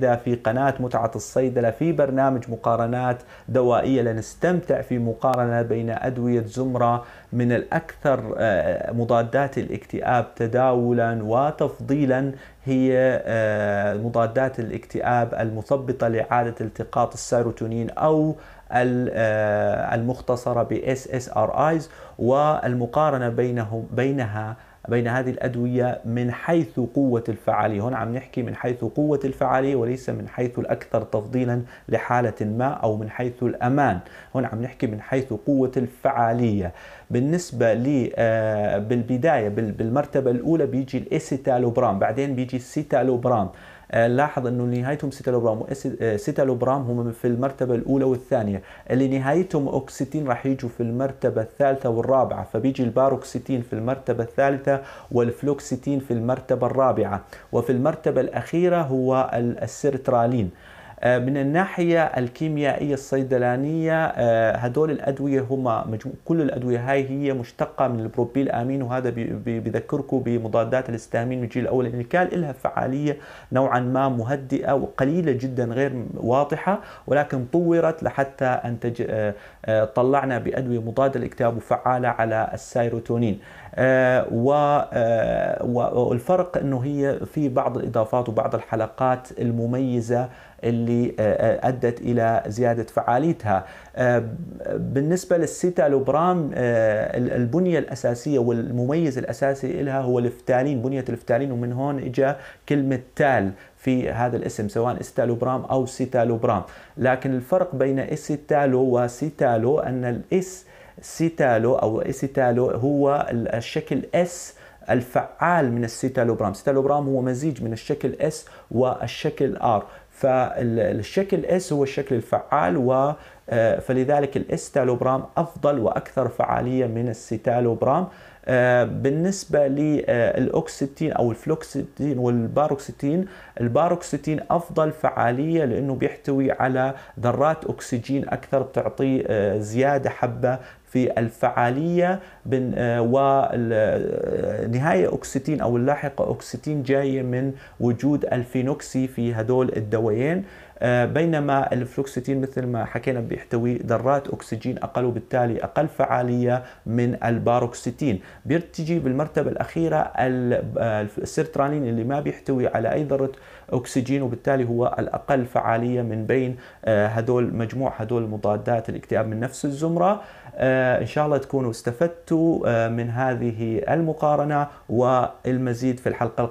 في قناة متعة الصيدلة في برنامج مقارنات دوائية لنستمتع في مقارنة بين أدوية زمرة من الأكثر آه، مضادات الاكتئاب تداولا وتفضيلا هي آه، مضادات الاكتئاب المثبطة لعادة التقاط السيروتونين أو آه، المختصرة بـ SSRIs والمقارنة بينهم بينها بين هذه الأدوية من حيث قوة الفعالية هنا عم نحكي من حيث قوة الفعالية وليس من حيث الأكثر تفضيلا لحالة ما أو من حيث الأمان هنا عم نحكي من حيث قوة الفعالية بالنسبة لي آه، بالبداية بالمرتبة الأولى بيجي الإسيتالوبرام بعدين بيجي السيتالوبرام آه، لاحظ انه نهايتهم سيتالوبرام آه، آه، سيتالوبرام هم في المرتبه الاولى والثانيه اللي نهايتهم اوكسيتين راح يجوا في المرتبه الثالثه والرابعه فبيجي الباروكسيتين في المرتبه الثالثه والفلوكسيتين في المرتبه الرابعه وفي المرتبه الاخيره هو السيرترالين آه، من الناحية الكيميائية الصيدلانية آه، هدول الأدوية هما مجمو... كل الأدوية هاي هي مشتقة من البروبيل أمين وهذا بذكركم بمضادات الاستامين من الجيل الأول اللي كان لها فعالية نوعا ما مهدئة وقليلة جدا غير واضحة ولكن طورت لحتى أنتج آه، طلعنا بأدوية مضادة للاكتئاب وفعالة على السيروتونين والفرق أنه هي في بعض الإضافات وبعض الحلقات المميزة اللي آه، آه، ادت الى زياده فعاليتها آه، بالنسبه للسيتالوبرام البنيه الاساسيه والمميز الاساسي لها هو الفتالين بنيه الفتالين ومن هون اجى كلمه تال في هذا الاسم سواء استالوبرام او سيتالوبرام لكن الفرق بين اسيتالو وسيتالو ان الاس سيتالو او اسيتالو هو الشكل اس الفعال من السيتالوبرام السيتالوبرام هو مزيج من الشكل اس والشكل ار، فالشكل اس هو الشكل الفعال و آه، فلذلك الاستالوبرام افضل واكثر فعاليه من السيتالوبرام آه، بالنسبة للأوكسيتين آه، أو الفلوكسيتين والباروكسيتين الباروكسيتين أفضل فعالية لأنه بيحتوي على ذرات أكسجين أكثر بتعطي آه، زيادة حبة في الفعالية ونهاية أكسيتين أو اللاحقة أكسيتين جاية من وجود الفينوكسي في هدول الدوايين آه، بينما الفلوكسيتين مثل ما حكينا بيحتوي ذرات أكسجين أقل وبالتالي أقل فعالية من الباروكسيتين بيرتجي بالمرتبة الأخيرة آه، السيرترالين اللي ما بيحتوي على أي ذرة أكسجين وبالتالي هو الأقل فعالية من بين آه، هدول مجموع هدول مضادات الاكتئاب من نفس الزمرة إن شاء الله تكونوا استفدتوا من هذه المقارنة والمزيد في الحلقة القادمه